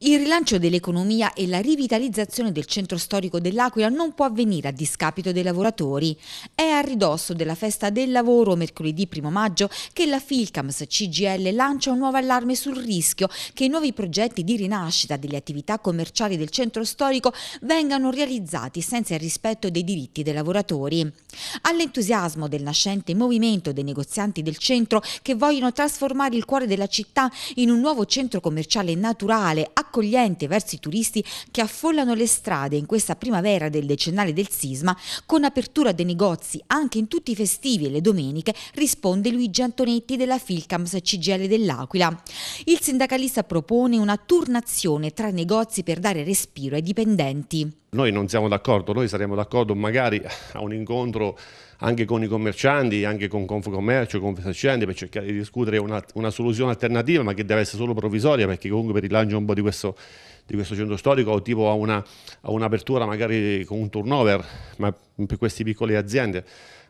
Il rilancio dell'economia e la rivitalizzazione del centro storico dell'Aquila non può avvenire a discapito dei lavoratori. È a ridosso della festa del lavoro, mercoledì 1 maggio, che la Filcams CGL lancia un nuovo allarme sul rischio che i nuovi progetti di rinascita delle attività commerciali del centro storico vengano realizzati senza il rispetto dei diritti dei lavoratori. All'entusiasmo del nascente movimento dei negozianti del centro che vogliono trasformare il cuore della città in un nuovo centro commerciale naturale, accogliente verso i turisti che affollano le strade in questa primavera del decennale del sisma, con apertura dei negozi anche in tutti i festivi e le domeniche, risponde Luigi Antonetti della Filcams CGL dell'Aquila. Il sindacalista propone una turnazione tra i negozi per dare respiro ai dipendenti. Noi non siamo d'accordo, noi saremmo d'accordo magari a un incontro anche con i commercianti, anche con Confcommercio, con Facenti per cercare di discutere una, una, soluzione alternativa ma che deve essere solo provvisoria perché comunque per il lancio un po' di questo, di questo centro storico o tipo a un'apertura magari con un turnover ma per queste piccole aziende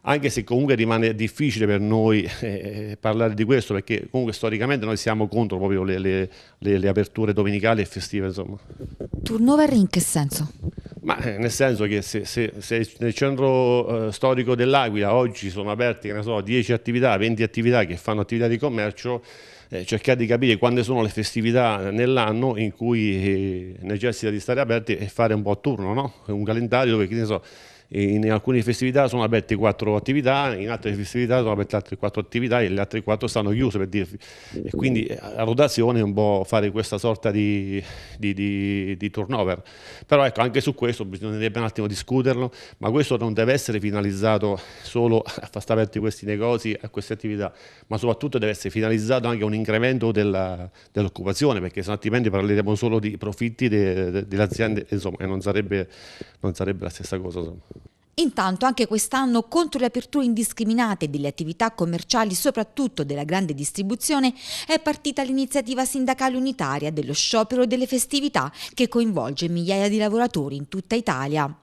anche se comunque rimane difficile per noi eh, eh, parlare di questo, perché comunque storicamente noi siamo contro proprio le, le, le, le aperture domenicali e festive. Insomma. Turnover in che senso? Ma eh, nel senso che se, se, se nel centro eh, storico dell'Aquila oggi sono aperte so, 10 attività, 20 attività che fanno attività di commercio, eh, cercare di capire quando sono le festività nell'anno in cui eh, necessita di stare aperti e fare un po' a turno, no? un calendario dove, che ne so, in alcune festività sono aperte quattro attività, in altre festività sono aperte altre quattro attività e le altre quattro stanno chiuse per dirvi. E quindi eh, a rotazione un po' fare questa sorta di, di, di, di turnover. Però ecco, anche su questo bisognerebbe un attimo discuterlo, ma questo non deve essere finalizzato solo a far stare aperti questi negozi, a queste attività, ma soprattutto deve essere finalizzato anche a un incremento dell'occupazione, dell perché se no altrimenti parleremo solo di profitti delle de, de aziende, insomma, e non sarebbe, non sarebbe la stessa cosa. Insomma. Intanto anche quest'anno contro le aperture indiscriminate delle attività commerciali, soprattutto della grande distribuzione, è partita l'iniziativa sindacale unitaria dello sciopero delle festività che coinvolge migliaia di lavoratori in tutta Italia.